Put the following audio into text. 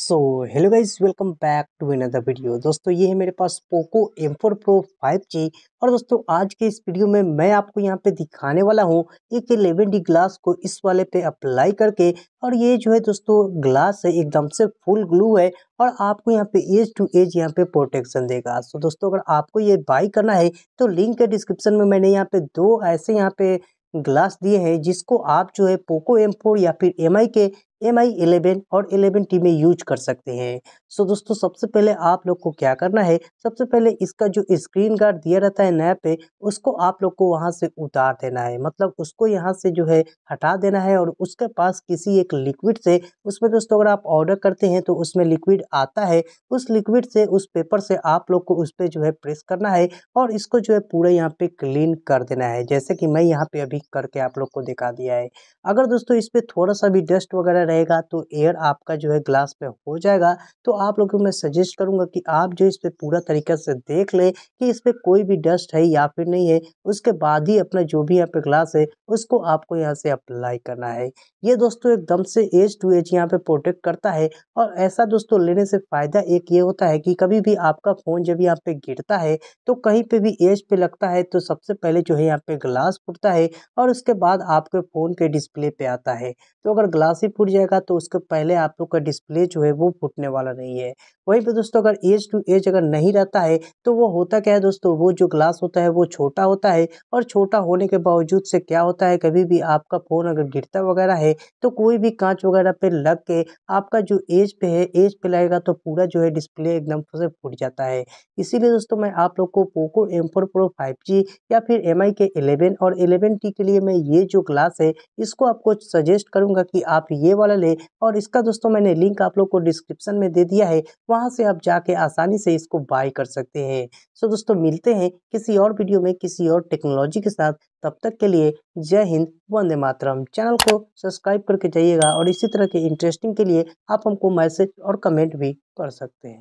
so hello guys welcome back to another video दोस्तों ये है मेरे पास Poco M four pro five G और दोस्तों आज के इस वीडियो में मैं आपको यहाँ पे दिखाने वाला हूँ एक एलेवन डी ग्लास को इस वाले पे अप्लाई करके और ये जो है दोस्तों ग्लास है एकदम से फुल ग्लू है और आपको यहाँ पे एज टू एज यहाँ पे प्रोटेक्शन देगा सो दोस्तों अगर आपको ये बाई करना है तो लिंक है डिस्क्रिप्शन में मैंने यहाँ पे दो ऐसे यहाँ पे ग्लास दिए हैं जिसको आप जो है पोको एम फोर या फिर एम आई के एम आई इलेवन और इलेवन टी में यूज कर सकते हैं सो दोस्तों सबसे पहले आप लोग को क्या करना है सबसे पहले इसका जो स्क्रीन गार्ड दिया रहता है नैप पे उसको आप लोग को वहाँ से उतार देना है मतलब उसको यहाँ से जो है हटा देना है और उसके पास किसी एक लिक्विड से उसमें दोस्तों अगर आप ऑर्डर करते हैं तो उसमें लिक्विड आता है उस लिक्विड से उस पेपर से आप लोग को उस पर जो है प्रेस करना है और इसको जो है पूरा यहाँ पे क्लीन कर देना है जैसे कि मैं यहाँ पे अभी करके आप लोग को दिखा दिया है अगर दोस्तों इस पर थोड़ा सा भी डस्ट वगैरह रहेगा तो एयर आपका जो है ग्लास पे हो जाएगा तो आप लोगों को मैं सजेस्ट करूंगा कि आप जो इस पर पूरा तरीके से देख लें कि इस पर कोई भी डस्ट है या फिर नहीं है उसके बाद ही अपना जो भी यहाँ पे ग्लास है उसको आपको यहाँ से अप्लाई करना है ये दोस्तों एकदम से एज टू एज यहाँ पे प्रोटेक्ट करता है और ऐसा दोस्तों लेने से फ़ायदा एक ये होता है कि कभी भी आपका फ़ोन जब यहाँ पे गिरता है तो कहीं पे भी एज पे लगता है तो सबसे पहले जो है यहाँ पे ग्लास फूटता है और उसके बाद आपके फ़ोन के डिस्प्ले पे आता है तो अगर ग्लास ही फूट जाए लीजिएगा तो उसके पहले आप लोग का डिस्प्ले जो है वो फूटने वाला नहीं है वहीं पर दोस्तों अगर एज टू एज अगर नहीं रहता है तो वो होता क्या है दोस्तों वो जो ग्लास होता है वो छोटा होता है और छोटा होने के बावजूद से क्या होता है कभी भी आपका फ़ोन अगर गिरता वगैरह है तो कोई भी कांच वगैरह पे लग के आपका जो एज पे है एज पे लगेगा तो पूरा जो है डिस्प्ले एकदम से फूट जाता है इसीलिए दोस्तों मैं आप लोग को Poco M four pro five G या फिर एम आई के इलेवन और इलेवन टी के लिए मैं ये जो ग्लास है इसको आपको सजेस्ट करूँगा कि आप ये वाला वाला है और इसका दोस्तों मैंने लिंक आप लोग को डिस्क्रिप्शन में दे दिया है वहाँ से आप जाके आसानी से इसको बाय कर सकते हैं सो दोस्तों मिलते हैं किसी और वीडियो में किसी और टेक्नोलॉजी के साथ तब तक के लिए जय हिंद वंदे मातरम चैनल को सब्सक्राइब करके जाइएगा और इसी तरह के इंटरेस्टिंग के लिए आप हमको मैसेज और कमेंट भी कर सकते हैं